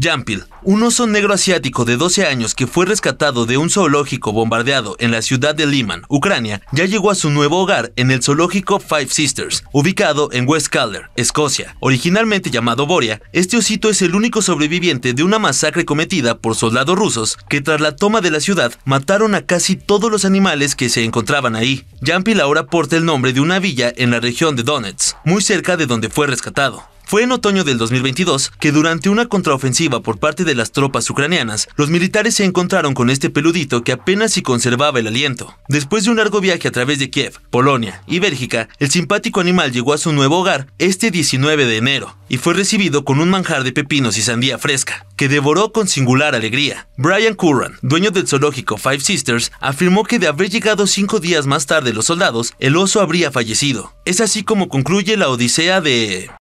Jampil, un oso negro asiático de 12 años que fue rescatado de un zoológico bombardeado en la ciudad de Liman, Ucrania, ya llegó a su nuevo hogar en el zoológico Five Sisters, ubicado en West Calder, Escocia. Originalmente llamado Boria, este osito es el único sobreviviente de una masacre cometida por soldados rusos que tras la toma de la ciudad mataron a casi todos los animales que se encontraban ahí. Jampil ahora porta el nombre de una villa en la región de Donetsk, muy cerca de donde fue rescatado. Fue en otoño del 2022 que durante una contraofensiva por parte de las tropas ucranianas, los militares se encontraron con este peludito que apenas si conservaba el aliento. Después de un largo viaje a través de Kiev, Polonia y Bélgica, el simpático animal llegó a su nuevo hogar este 19 de enero y fue recibido con un manjar de pepinos y sandía fresca, que devoró con singular alegría. Brian Curran, dueño del zoológico Five Sisters, afirmó que de haber llegado cinco días más tarde los soldados, el oso habría fallecido. Es así como concluye la odisea de...